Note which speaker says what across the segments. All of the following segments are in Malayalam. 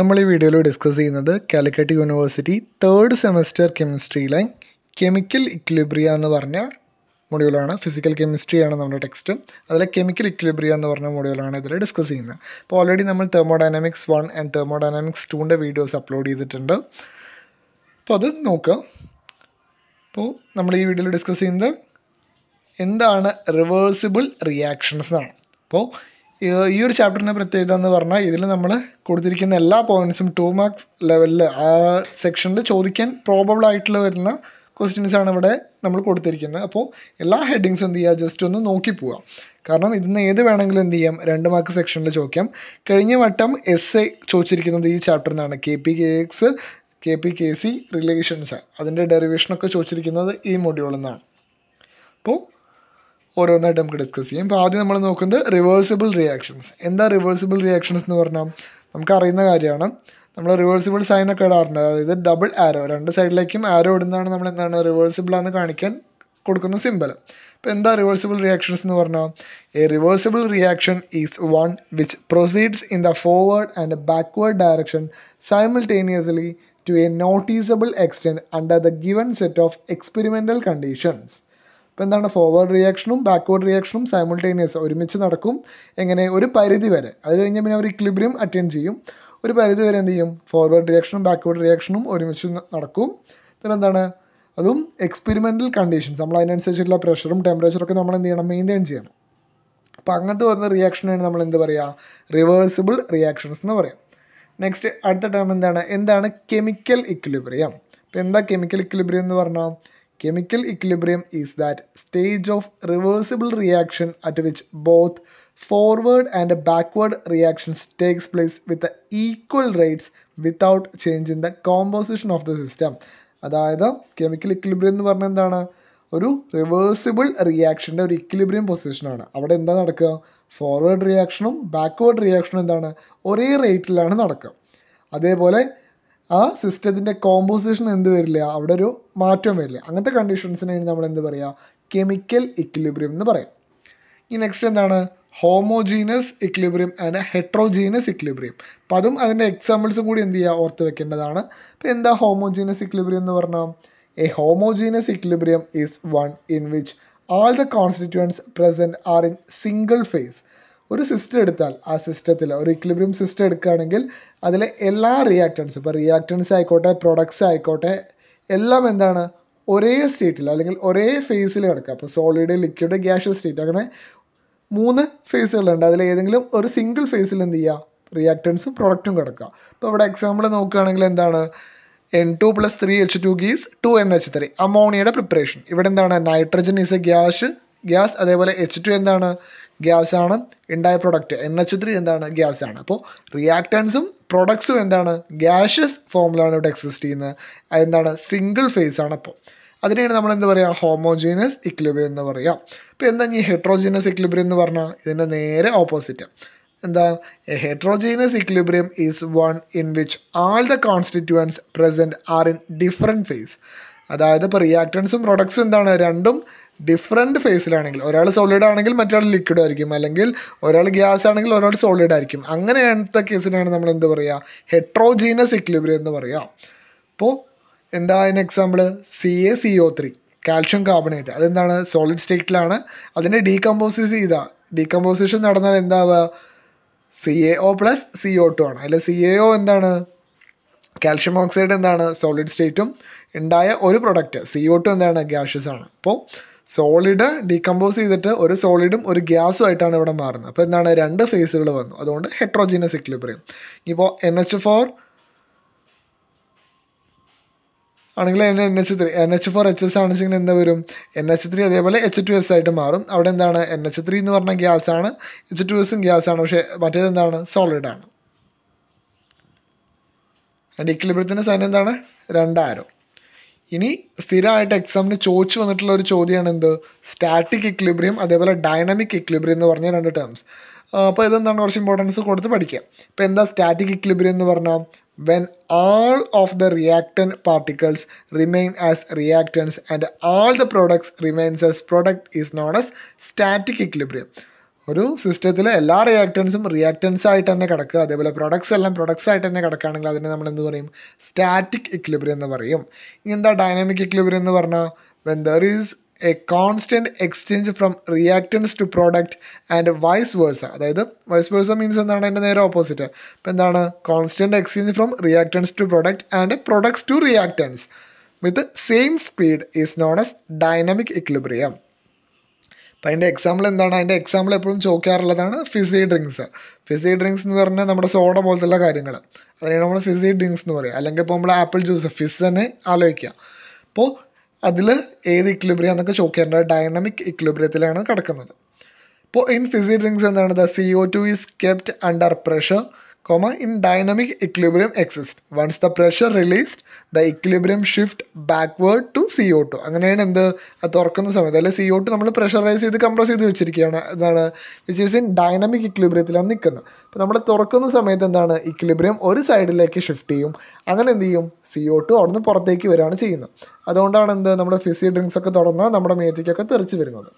Speaker 1: നമ്മൾ ഈ വീഡിയോയിൽ ഡിസ്കസ് ചെയ്യുന്നത് കാലിക്കറ്റ് യൂണിവേഴ്സിറ്റി തേർഡ് സെമസ്റ്റർ കെമിസ്ട്രിയിലെ കെമിക്കൽ ഇക്ലിബ്രിയ എന്ന് പറഞ്ഞ മൊഡ്യൂളാണ് ഫിസിക്കൽ കെമിസ്ട്രിയാണ് നമ്മുടെ ടെക്സ്റ്റ് അതിലെ കെമിക്കൽ ഇക്ലിബ്രിയ എന്ന് പറഞ്ഞ മൊഡ്യൂളാണ് ഇതിൽ ഡിസ്കസ് ചെയ്യുന്നത് അപ്പോൾ ഓൾറെഡി നമ്മൾ തെർമോഡൈനാമിക്സ് വൺ ആൻഡ് തെർമോഡൈനാമിക്സ് ടുവിൻ്റെ വീഡിയോസ് അപ്ലോഡ് ചെയ്തിട്ടുണ്ട് അപ്പോൾ അത് നോക്കുക അപ്പോൾ നമ്മൾ ഈ വീഡിയോയിൽ ഡിസ്കസ് ചെയ്യുന്നത് എന്താണ് റിവേഴ്സിബിൾ റിയാക്ഷൻസ് എന്നാണ് അപ്പോൾ ഈ ഒരു ചാപ്റ്ററിൻ്റെ പ്രത്യേകത എന്ന് പറഞ്ഞാൽ ഇതിൽ നമ്മൾ കൊടുത്തിരിക്കുന്ന എല്ലാ പോയിൻറ്റ്സും ടു മാർക്സ് ലെവലിൽ ആ സെക്ഷനിൽ ചോദിക്കാൻ പ്രോബബിൾ ആയിട്ടുള്ള വരുന്ന ക്വസ്റ്റ്യൻസാണ് ആണ് ഇവിടെ നമ്മൾ കൊടുത്തിരിക്കുന്നത് അപ്പോൾ എല്ലാ ഹെഡിങ്സും എന്ത് ചെയ്യുക ജസ്റ്റ് ഒന്ന് നോക്കി പോവുക കാരണം ഇതിന് ഏത് വേണമെങ്കിലും എന്ത് ചെയ്യാം രണ്ട് മാർക്ക് സെക്ഷനിൽ ചോദിക്കാം കഴിഞ്ഞ വട്ടം എസ് എ ചോദിച്ചിരിക്കുന്നത് ഈ ചാപ്റ്ററിൽ നിന്നാണ് K P K X K P K C relations അതിൻ്റെ ഡെറിവേഷനൊക്കെ ചോദിച്ചിരിക്കുന്നത് ഈ മൊഡ്യൂളിൽ നിന്നാണ് അപ്പോൾ ഓരോന്നായിട്ട് നമുക്ക് ഡിസ്കസ് ചെയ്യും അപ്പോൾ ആദ്യം നമ്മൾ നോക്കുന്നത് റിവേഴ്സിബിൾ റിയാക്ഷൻസ് എന്താ റിവേഴ്സിബിൾ റിയാക്ഷൻസ് എന്ന് പറഞ്ഞാൽ നമുക്കറിയുന്ന കാര്യമാണ് നമ്മൾ റിവേഴ്സിബിൾ സൈനൊക്കെ ഇടാറുണ്ട് അതായത് ഡബിൾ ആരോ രണ്ട് സൈഡിലേക്കും ആരോ ഇടുന്നതാണ് നമ്മൾ എന്താണ് റിവേഴ്സിബിൾ ആണെന്ന് കാണിക്കാൻ കൊടുക്കുന്ന സിമ്പിൾ അപ്പോൾ എന്താ റിവേഴ്സിബിൾ റിയാക്ഷൻസ് എന്ന് പറഞ്ഞാൽ a reversible reaction is one which proceeds in the forward and backward direction simultaneously to a noticeable extent under the given set of experimental conditions അപ്പോൾ എന്താണ് ഫോർവേഡ് റിയാക്ഷനും ബാക്ക്വേർഡ് റിയാക്ഷനും സൈമിൾട്ടേനിയസ് ഒരുമിച്ച് നടക്കും എങ്ങനെ ഒരു പരിധി വരെ അത് കഴിഞ്ഞാൽ പിന്നെ അവർ ഇക്ലിബ്രിയം അറ്റൻഡ് ചെയ്യും ഒരു പരിധി വരെ എന്ത് ചെയ്യും ഫോർവേഡ് റിയാക്ഷനും ബാക്ക്വേർഡ് റിയാക്ഷനും ഒരുമിച്ച് നടക്കും പിന്നെ എന്താണ് അതും എക്സ്പെരിമെൻ്റൽ കണ്ടീഷൻസ് നമ്മൾ അതിനനുസരിച്ചുള്ള പ്രഷറും ടെമ്പറേച്ചറൊക്കെ നമ്മൾ എന്ത് ചെയ്യണം മെയിൻറ്റെയിൻ ചെയ്യണം അപ്പോൾ അങ്ങനത്തെ വരുന്ന റിയാക്ഷനാണ് നമ്മൾ എന്ത് പറയുക റിവേഴ്സിബിൾ റിയാക്ഷൻസ് എന്ന് പറയാം നെക്സ്റ്റ് അടുത്ത ടേം എന്താണ് എന്താണ് കെമിക്കൽ ഇക്വിലിബ്രിയം അപ്പോൾ എന്താ കെമിക്കൽ ഇക്വിലിബ്രിയം എന്ന് പറഞ്ഞാൽ Chemical equilibrium is that stage of reversible reaction at which both forward and backward reactions takes place with the equal rates without change in the composition of the system. അതായത് കെമിക്കൽ ഇക്ലിബ്രിയം എന്ന് പറഞ്ഞാൽ എന്താണ് ഒരു റിവേഴ്സിബിൾ റിയാക്ഷൻ്റെ ഒരു ഇക്ലിബ്രിയം പൊസിഷനാണ് അവിടെ എന്താ നടക്കുക ഫോർവേഡ് റിയാക്ഷനും ബാക്ക്വേർഡ് റിയാക്ഷനും എന്താണ് ഒരേ റേറ്റിലാണ് നടക്കുക അതേപോലെ ആ സിസ്റ്റത്തിൻ്റെ കോമ്പോസിഷൻ എന്ത് വരില്ല അവിടെ ഒരു മാറ്റം വരില്ല അങ്ങനത്തെ കണ്ടീഷൻസിനാണ് നമ്മൾ എന്ത് പറയുക കെമിക്കൽ ഇക്വിലിബ്രിയം എന്ന് പറയാം ഈ നെക്സ്റ്റ് എന്താണ് homogeneous equilibrium and heterogeneous equilibrium അപ്പം അതും അതിൻ്റെ എക്സാമ്പിൾസും കൂടി എന്ത് ചെയ്യുക ഓർത്ത് വെക്കേണ്ടതാണ് അപ്പം എന്താ ഹോമോജീനസ് ഇക്ലിബ്രിയം എന്ന് പറഞ്ഞാൽ a homogeneous equilibrium is one in which all the constituents present are in single phase ഒരു സിസ്റ്റം എടുത്താൽ ആ സിസ്റ്റത്തിൽ ഒരു ഇക്ലിബ്രിയം സിസ്റ്റം എടുക്കുകയാണെങ്കിൽ അതിലെ എല്ലാ റിയാക്റ്റൻസും ഇപ്പോൾ റിയാക്റ്റൻസ് ആയിക്കോട്ടെ പ്രൊഡക്ട്സ് ആയിക്കോട്ടെ എല്ലാം എന്താണ് ഒരേ സ്റ്റേറ്റിൽ അല്ലെങ്കിൽ ഒരേ ഫേസിൽ കിടക്കുക അപ്പോൾ സോളിഡ് ലിക്വിഡ് ഗ്യാഷ് സ്റ്റേറ്റ് അങ്ങനെ മൂന്ന് ഫേസുകളുണ്ട് അതിൽ ഏതെങ്കിലും ഒരു സിംഗിൾ ഫേസിൽ എന്ത് ചെയ്യുക റിയാക്റ്റൻസും പ്രൊഡക്റ്റും കിടക്കുക ഇപ്പോൾ ഇവിടെ എക്സാമ്പിൾ നോക്കുകയാണെങ്കിൽ എന്താണ് N two plus three H two gives two N H three അമോണിയയുടെ പ്രിപ്പറേഷൻ ഇവിടെ എന്താണ് nitrogen is a gas gas അതേപോലെ എച്ച് ടു എന്താണ് ഗ്യാസാണ് ഉണ്ടായ പ്രൊഡക്റ്റ് എൻ എച്ച് ത്രീ എന്താണ് ഗ്യാസാണ് അപ്പോൾ റിയാക്ടൻസും പ്രൊഡക്ട്സും എന്താണ് ഗ്യാഷ്യസ് ഫോമിലാണ് ഇവിടെ എക്സിസ്റ്റ് ചെയ്യുന്നത് എന്താണ് സിംഗിൾ ഫേസ് ആണ് അപ്പോൾ അതിനെയാണ് നമ്മൾ എന്താ പറയുക ഹോമോജീനസ് ഇക്ലിബ്രിയം എന്ന് പറയാം ഇപ്പോൾ എന്താ ഈ ഹെട്രോജീനസ് ഇക്ലിബ്രിയം എന്ന് പറഞ്ഞാൽ ഇതിൻ്റെ നേരെ ഓപ്പോസിറ്റ് എന്താ a heterogeneous equilibrium is one in which all the constituents present are in different phase അതായത് ഇപ്പോൾ റിയാക്ടൻസും പ്രൊഡക്ട്സും എന്താണ് രണ്ടും ഡിഫറെൻറ്റ് ഫേസിലാണെങ്കിൽ ഒരാൾ സോളിഡ് ആണെങ്കിൽ മറ്റൊരാൾ ലിക്വിഡ് ആയിരിക്കും അല്ലെങ്കിൽ ഒരാൾ ഗ്യാസ് ആണെങ്കിൽ ഒരാൾ സോളിഡ് ആയിരിക്കും അങ്ങനെയാണത്തെ കേസിനാണ് നമ്മൾ എന്ത് പറയുക ഹെട്രോജീനസ് ഇക്ലിബ്രിയം എന്ന് പറയുക അപ്പോൾ എന്താ അതിന് example C A C O three calcium carbonate അതെന്താണ് സോളിഡ് സ്റ്റേറ്റിലാണ് അതിനെ ഡീകമ്പോസിസ് ചെയ്താൽ ഡീകമ്പോസിഷൻ നടന്നാൽ എന്താവുക C A O plus C O two ആണ് അതിൽ സി എ ഒ എന്താണ് കാൽഷ്യം ഓക്സൈഡ് എന്താണ് സോളിഡ് സ്റ്റേറ്റും ഉണ്ടായ ഒരു പ്രൊഡക്റ്റ് സി ഒ ടു എന്താണ് ഗ്യാഷ്യസ് ആണ് അപ്പോൾ സോളിഡ് ഡീകമ്പോസ് ചെയ്തിട്ട് ഒരു സോളിഡും ഒരു ഗ്യാസും ആയിട്ടാണ് ഇവിടെ മാറുന്നത് അപ്പോൾ എന്താണ് രണ്ട് ഫേസുകൾ വന്നു അതുകൊണ്ട് ഹെട്രോജീനസ് ഇക്ലിബ്രിയം ഇപ്പോൾ എൻ എച്ച് ഫോർ ആണെങ്കിൽ N N H three N H four H S ആണെങ്കിൽ എന്താ വരും എൻ എച്ച് ത്രീ അതേപോലെ എച്ച് ടു എസ് ആയിട്ട് മാറും അവിടെ എന്താണ് എൻ എച്ച് ത്രീ എന്ന് പറഞ്ഞാൽ ഗ്യാസാണ് എച്ച് ടു എസും ഗ്യാസാണ് പക്ഷേ മറ്റേത് എന്താണ് സോളിഡാണ് ആൻഡ് ഇക്ലിബ്രിയത്തിൻ്റെ സൈൻ എന്താണ് രണ്ടായിരം ഇനി സ്ഥിരമായിട്ട് എക്സാമിന് ചോദിച്ചു വന്നിട്ടുള്ള ഒരു ചോദ്യമാണ് എന്ത് സ്റ്റാറ്റിക് ഇക്ലിബ്രിയം അതേപോലെ ഡൈനാമിക് ഇക്ലിബ്രിയം എന്ന് പറഞ്ഞ രണ്ട് ടേംസ് അപ്പോൾ ഇതെന്താണ് കുറച്ച് ഇമ്പോർട്ടൻസ് കൊടുത്ത് പഠിക്കുക ഇപ്പോൾ എന്താ സ്റ്റാറ്റിക് ഇക്ലിബ്രിയം എന്ന് പറഞ്ഞാൽ when all of the reactant particles remain as reactants and all the products remains as product is known as static equilibrium ഒരു സിസ്റ്റത്തിൽ എല്ലാ റിയാക്ടൻസും റിയാക്ടൻസ് ആയിട്ട് തന്നെ കിടക്കുക അതേപോലെ പ്രൊഡക്ട്സ് എല്ലാം പ്രൊഡക്ട്സ് ആയിട്ട് തന്നെ കിടക്കുകയാണെങ്കിൽ അതിനെ നമ്മൾ എന്ത് പറയും സ്റ്റാറ്റിക് ഇക്ലിബ്രിയം എന്ന് പറയും ഇനി എന്താ ഡൈനാമിക് ഇക്ലിബ്രിയം എന്ന് പറഞ്ഞാൽ when there is a constant exchange from reactants to product and vice versa അതായത് വൈസ് വേഴ്സ മീൻസ് എന്താണ് എൻ്റെ നേരെ ഓപ്പോസിറ്റ് അപ്പോൾ എന്താണ് constant exchange from reactants to product and products to reactants with same speed is known as dynamic equilibrium അപ്പോൾ അതിൻ്റെ എക്സാമ്പിൾ എന്താണ് അതിൻ്റെ എക്സാമ്പിൾ എപ്പോഴും ചോദിക്കാറുള്ളതാണ് ഫിസി ഡ്രിങ്ക്സ് ഫിസി ഡ്രിങ്ക്സ് എന്ന് പറഞ്ഞാൽ നമ്മുടെ സോഡ പോലത്തുള്ള കാര്യങ്ങൾ അതിനാണ് നമ്മൾ ഫിസി ഡ്രിങ്ക്സ് എന്ന് പറയുക അല്ലെങ്കിൽ ഇപ്പോൾ നമ്മൾ ആപ്പിൾ ജ്യൂസ് ഫിസ് തന്നെ ആലോചിക്കുക അപ്പോൾ അതിൽ ഏത് ഇക്ലിബ്രിയ എന്നൊക്കെ ചോദിക്കാറുണ്ട് ഡൈനാമിക് ഇക്ലിബ്രിയത്തിലാണ് കിടക്കുന്നത് ഇപ്പോൾ ഇൻ ഫിസി ഡ്രിങ്ക്സ് എന്താണ് the C O two is kept under pressure comma in dynamic equilibrium exists. Once the pressure released, the equilibrium shift backward to CO2. അങ്ങനെയാണ് എന്ത് തുറക്കുന്ന സമയത്ത് അല്ലെങ്കിൽ സി ഒ ടു നമ്മൾ പ്രഷറൈസ് ചെയ്ത് കംപ്രസ് ചെയ്ത് വെച്ചിരിക്കുകയാണ് എന്താണ് വിച്ച് ഈസ് ഇൻ ഡൈനാമിക് ഇക്ലിബ്രിയത്തിലാണ് നിൽക്കുന്നത് അപ്പോൾ നമ്മൾ തുറക്കുന്ന സമയത്ത് എന്താണ് ഇക്ലിബ്രിയം ഒരു സൈഡിലേക്ക് ഷിഫ്റ്റ് ചെയ്യും അങ്ങനെ എന്ത് ചെയ്യും സി ഒ ടു അവിടുന്ന് പുറത്തേക്ക് വരികയാണ് ചെയ്യുന്നത് അതുകൊണ്ടാണ് എന്ത് നമ്മുടെ ഫിസി ഡ്രിങ്ക്സ് ഒക്കെ തുറന്ന് നമ്മുടെ മേത്തേക്കൊക്കെ തെറിച്ച് വരുന്നത്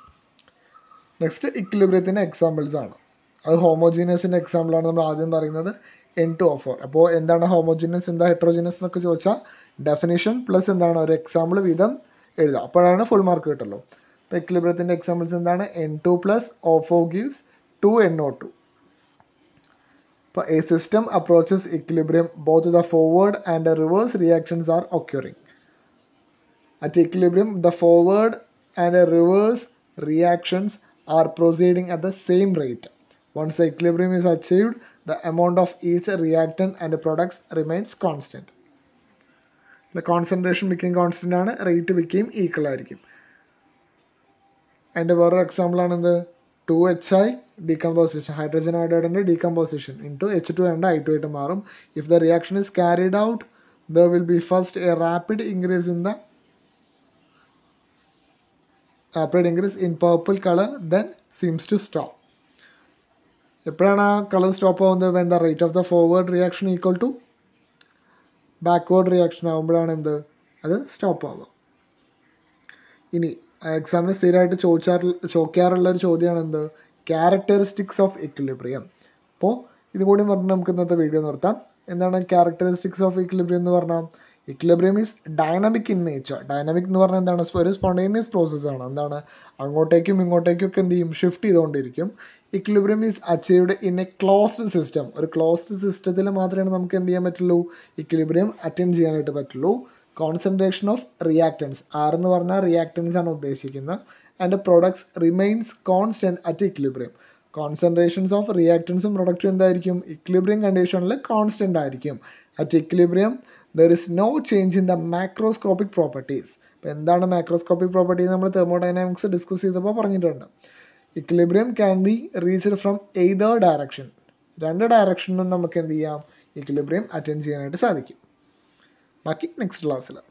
Speaker 1: നെക്സ്റ്റ് ഇക്ലിബ്രിയത്തിൻ്റെ എക്സാമ്പിൾസ് ആണ് അത് ഹോമോജീനിയസിൻ്റെ എക്സാമ്പിളാണ് നമ്മൾ ആദ്യം പറയുന്നത് എൻ ടു ഓഫ് ഫോർ അപ്പോൾ എന്താണ് ഹോമോജീനിയസ് എന്താ ഹെട്രോജീനിയസ് എന്നൊക്കെ ചോദിച്ചാൽ ഡെഫിനേഷൻ പ്ലസ് എന്താണ് ഒരു എക്സാമ്പിൾ വീതം എഴുതുക അപ്പോഴാണ് ഫുൾ മാർക്ക് കിട്ടുള്ളൂ അപ്പോൾ എക്ലിബ്രത്തിൻ്റെ എക്സാമ്പിൾസ് എന്താണ് N two plus O gives two N O two അപ്പോൾ a system approaches equilibrium both the forward and the reverse reactions are occurring at equilibrium the forward and reverse reactions are proceeding at the same rate once the equilibrium is achieved the amount of each reactant and products remains constant The concentration became constant ആണ് റേറ്റ് became equal ആയിരിക്കും അതിൻ്റെ വേറൊരു എക്സാമ്പിളാണ് എന്ത് to H I decomposition hydrogen അയോഡൈഡിൻ്റെ decomposition in two H two and I two ആയിട്ട് മാറും if the reaction is carried out the will be first a rapid increase in the rapid increase in purple colour then seems to stop എപ്പോഴാണ് ആ കളർ സ്റ്റോപ്പ് ആവുന്നത് വേണ്ട rate of the forward reaction equal to backward reaction ആകുമ്പോഴാണ് എന്ത് അത് സ്റ്റോപ്പ് ആവുക ഇനി എക്സാമിന് സ്ഥിരമായിട്ട് ചോദിച്ചാർ ചോദിക്കാറുള്ള ഒരു ചോദ്യമാണ് എന്ത് ക്യാരക്ടറിസ്റ്റിക്സ് ഓഫ് ഇക്വിലിബ്രിയം അപ്പോൾ ഇതും കൂടി പറഞ്ഞ് നമുക്ക് ഇന്നത്തെ വീഡിയോ നിർത്താം എന്താണ് ക്യാരക്ടറിസ്റ്റിക്സ് ഓഫ് ഇക്വിലിബ്രിയം എന്ന് പറഞ്ഞാൽ equilibrium means dynamic in nature dynamic എന്ന് പറഞ്ഞാൽ എന്താണ് ഒരു സ്പോണ്ടേനിയസ് പ്രോസസ്സാണ് എന്താണ് അങ്ങോട്ടേക്കും ഇങ്ങോട്ടേക്കും ഒക്കെ എന്ത് ചെയ്യും ഷിഫ്റ്റ് ചെയ്തുകൊണ്ടിരിക്കും equilibrium means achieved in a closed system ഒരു ക്ലോസ്ഡ് സിസ്റ്റത്തിൽ മാത്രമേ നമുക്ക് എന്ത് ചെയ്യാൻ പറ്റുള്ളൂ ഇക്വിലിബ്രിയം അറ്റൻഡ് ചെയ്യാനായിട്ട് പറ്റുള്ളൂ കോൺസെൻട്രേഷൻ ഓഫ് റിയാക്റ്റൻസ് ആർ എന്ന് പറഞ്ഞാൽ റിയാക്റ്റൻസ് ആണ് ഉദ്ദേശിക്കുന്നത് and products remains constant at equilibrium concentrations of റിയാക്റ്റൻസും പ്രൊഡക്റ്റും എന്തായിരിക്കും ഇക്ലിബ്രിയം കണ്ടീഷനിൽ കോൺസ്റ്റൻ്റ് ആയിരിക്കും at equilibrium there is no change in the macroscopic properties അപ്പോൾ എന്താണ് മാക്രോസ്കോപ്പിക് പ്രോപ്പർട്ടി നമ്മൾ തെർമോഡൈനാമിക്സ് ഡിസ്കസ് ചെയ്തപ്പോൾ പറഞ്ഞിട്ടുണ്ട് equilibrium can be reached from either direction രണ്ട് ഡയറക്ഷനും നമുക്ക് എന്ത് ചെയ്യാം ഇക്ലിബ്രിയം അറ്റൻഡ് ചെയ്യാനായിട്ട് സാധിക്കും ബാക്കി നെക്സ്റ്റ് ക്ലാസ്സിലാണ്